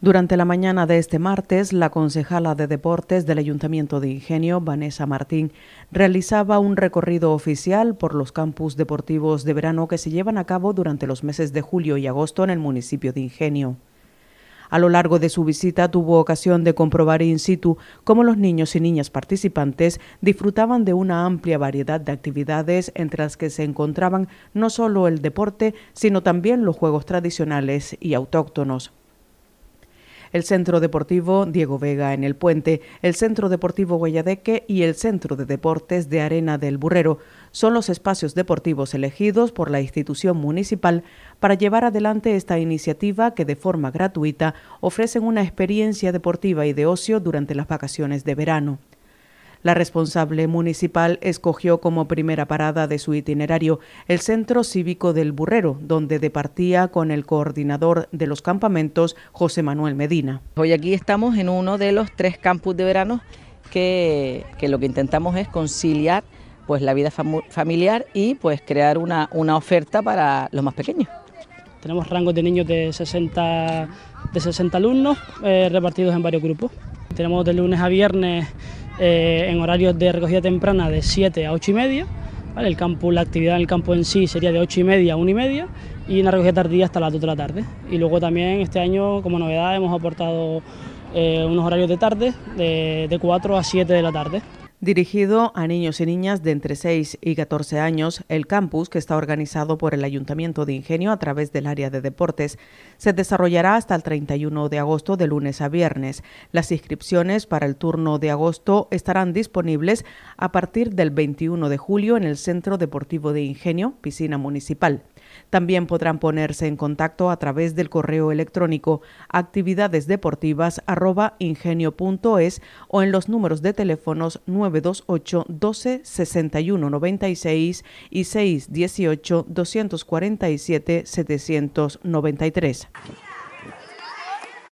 Durante la mañana de este martes, la concejala de deportes del Ayuntamiento de Ingenio, Vanessa Martín, realizaba un recorrido oficial por los campus deportivos de verano que se llevan a cabo durante los meses de julio y agosto en el municipio de Ingenio. A lo largo de su visita tuvo ocasión de comprobar in situ cómo los niños y niñas participantes disfrutaban de una amplia variedad de actividades entre las que se encontraban no solo el deporte, sino también los juegos tradicionales y autóctonos el Centro Deportivo Diego Vega en el Puente, el Centro Deportivo Guayadeque y el Centro de Deportes de Arena del Burrero son los espacios deportivos elegidos por la institución municipal para llevar adelante esta iniciativa que de forma gratuita ofrecen una experiencia deportiva y de ocio durante las vacaciones de verano. La responsable municipal escogió como primera parada de su itinerario el Centro Cívico del Burrero, donde departía con el coordinador de los campamentos, José Manuel Medina. Hoy aquí estamos en uno de los tres campus de verano que, lo que intentamos es conciliar pues la vida familiar y pues crear una, una oferta para los más pequeños. Tenemos rangos de niños de 60, de alumnos eh, repartidos en varios grupos. Tenemos de lunes a viernes eh, en horarios de recogida temprana de 7 a 8 y media. ¿vale? El campo, la actividad en el campo en sí sería de 8 y media a 1 y media y una recogida tardía hasta las 2 de la tarde. Y luego también este año, como novedad, hemos aportado eh, unos horarios de tarde de 4 a 7 de la tarde. Dirigido a niños y niñas de entre 6 y 14 años, el campus, que está organizado por el Ayuntamiento de Ingenio a través del área de deportes, se desarrollará hasta el 31 de agosto de lunes a viernes. Las inscripciones para el turno de agosto estarán disponibles a partir del 21 de julio en el Centro Deportivo de Ingenio, Piscina Municipal. También podrán ponerse en contacto a través del correo electrónico actividadesdeportivas.ingenio.es o en los números de teléfonos 9 928 12 61 96 y 6 18 247 793.